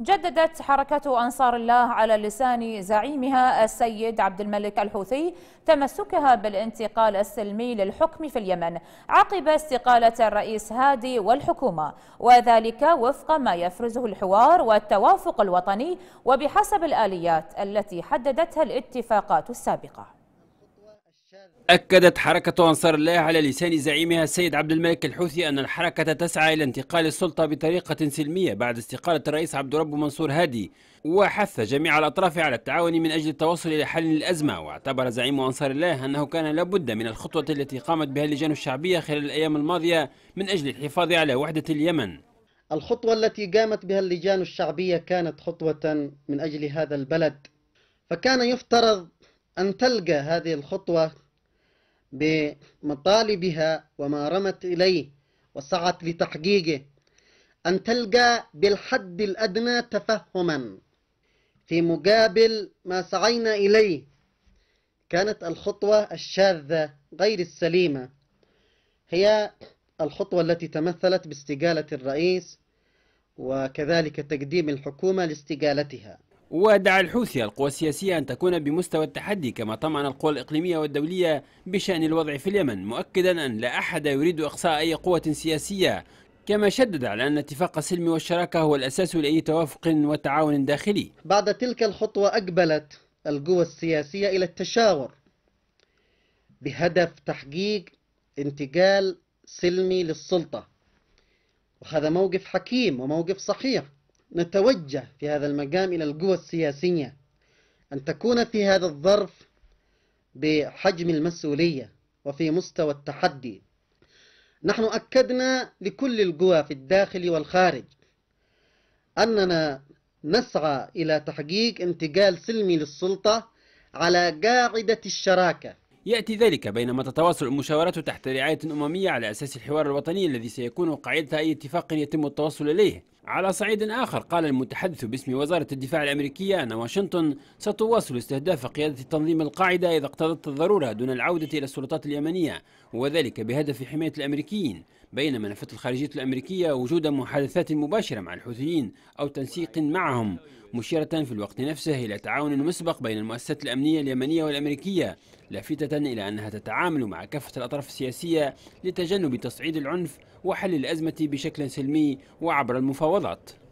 جددت حركة أنصار الله على لسان زعيمها السيد عبد الملك الحوثي تمسكها بالانتقال السلمي للحكم في اليمن عقب استقالة الرئيس هادي والحكومة وذلك وفق ما يفرزه الحوار والتوافق الوطني وبحسب الآليات التي حددتها الاتفاقات السابقة أكدت حركة أنصار الله على لسان زعيمها السيد عبد الملك الحوثي أن الحركة تسعى إلى انتقال السلطة بطريقة سلمية بعد استقالة الرئيس عبد الرب منصور هادي وحث جميع الأطراف على التعاون من أجل التوصل إلى حل الأزمة واعتبر زعيم أنصار الله أنه كان لابد من الخطوة التي قامت بها اللجان الشعبية خلال الأيام الماضية من أجل الحفاظ على وحدة اليمن الخطوة التي قامت بها اللجان الشعبية كانت خطوة من أجل هذا البلد فكان يفترض أن تلقى هذه الخطوة بمطالبها وما رمت إليه وسعت لتحقيقه أن تلقى بالحد الأدنى تفهما في مقابل ما سعينا إليه كانت الخطوة الشاذة غير السليمة هي الخطوة التي تمثلت باستقالة الرئيس وكذلك تقديم الحكومة لاستقالتها ودعا الحوثي القوى السياسية أن تكون بمستوى التحدي كما طمعن القوى الإقليمية والدولية بشأن الوضع في اليمن مؤكدا أن لا أحد يريد إقصاء أي قوة سياسية كما شدد على أن الاتفاق السلمي والشراكة هو الأساس لأي توافق وتعاون داخلي بعد تلك الخطوة أقبلت القوى السياسية إلى التشاور بهدف تحقيق انتقال سلمي للسلطة وهذا موقف حكيم وموقف صحيح نتوجه في هذا المقام إلى القوى السياسية أن تكون في هذا الظرف بحجم المسؤولية وفي مستوى التحدي نحن أكدنا لكل القوى في الداخل والخارج أننا نسعى إلى تحقيق انتقال سلمي للسلطة على قاعدة الشراكة يأتي ذلك بينما تتواصل المشاورات تحت رعاية أممية على أساس الحوار الوطني الذي سيكون قاعدة أي اتفاق يتم التوصل إليه على صعيد آخر قال المتحدث باسم وزارة الدفاع الأمريكية أن واشنطن ستواصل استهداف قيادة تنظيم القاعدة إذا اقتضت الضرورة دون العودة إلى السلطات اليمنية وذلك بهدف حماية الأمريكيين بينما نفت الخارجية الأمريكية وجود محادثات مباشرة مع الحوثيين أو تنسيق معهم مشيرة في الوقت نفسه إلى تعاون مسبق بين المؤسسات الأمنية اليمنية والأمريكية لافتة إلى أنها تتعامل مع كافة الأطراف السياسية لتجنب تصعيد العنف وحل الأزمة بشكل سلمي وعبر المفاوضات talat